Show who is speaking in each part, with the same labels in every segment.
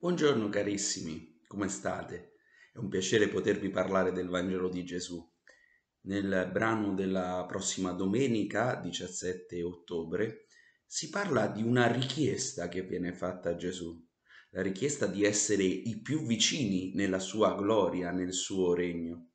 Speaker 1: Buongiorno carissimi, come state? È un piacere potervi parlare del Vangelo di Gesù. Nel brano della prossima domenica, 17 ottobre, si parla di una richiesta che viene fatta a Gesù, la richiesta di essere i più vicini nella sua gloria, nel suo regno.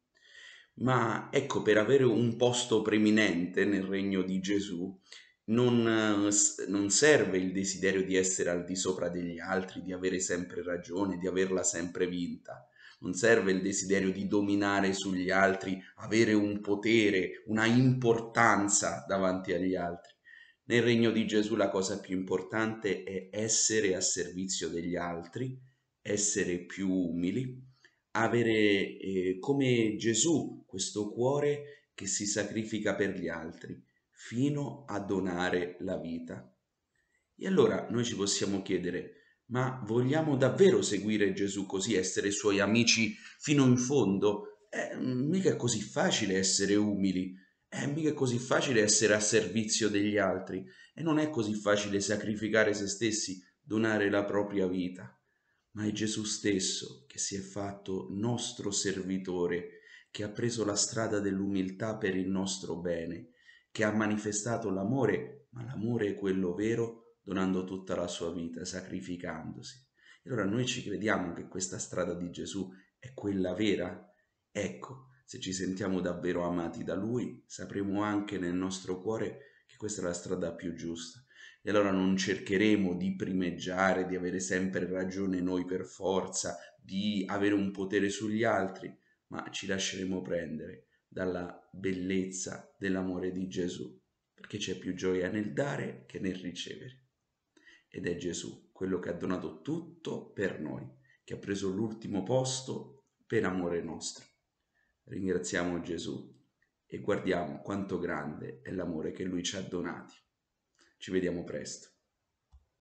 Speaker 1: Ma ecco, per avere un posto preminente nel regno di Gesù, non, eh, non, serve il desiderio di essere al di sopra degli altri, di avere sempre ragione, di averla sempre vinta. Non serve il desiderio di dominare sugli altri, avere un potere, una importanza davanti agli altri. Nel regno di Gesù la cosa più importante è essere a servizio degli altri, essere più umili, avere eh, come Gesù questo cuore che si sacrifica per gli altri fino a donare la vita. E allora noi ci possiamo chiedere, ma vogliamo davvero seguire Gesù così, essere suoi amici fino in fondo? Eh, mica è così facile essere umili, eh, mica è così facile essere a servizio degli altri e non è così facile sacrificare se stessi, donare la propria vita. Ma è Gesù stesso che si è fatto nostro servitore, che ha preso la strada dell'umiltà per il nostro bene che ha manifestato l'amore, ma l'amore è quello vero, donando tutta la sua vita, sacrificandosi. E allora noi ci crediamo che questa strada di Gesù è quella vera? Ecco, se ci sentiamo davvero amati da Lui, sapremo anche nel nostro cuore che questa è la strada più giusta. E allora non cercheremo di primeggiare, di avere sempre ragione noi per forza, di avere un potere sugli altri, ma ci lasceremo prendere dalla bellezza dell'amore di Gesù, perché c'è più gioia nel dare che nel ricevere. Ed è Gesù quello che ha donato tutto per noi, che ha preso l'ultimo posto per amore nostro. Ringraziamo Gesù e guardiamo quanto grande è l'amore che Lui ci ha donati. Ci vediamo presto.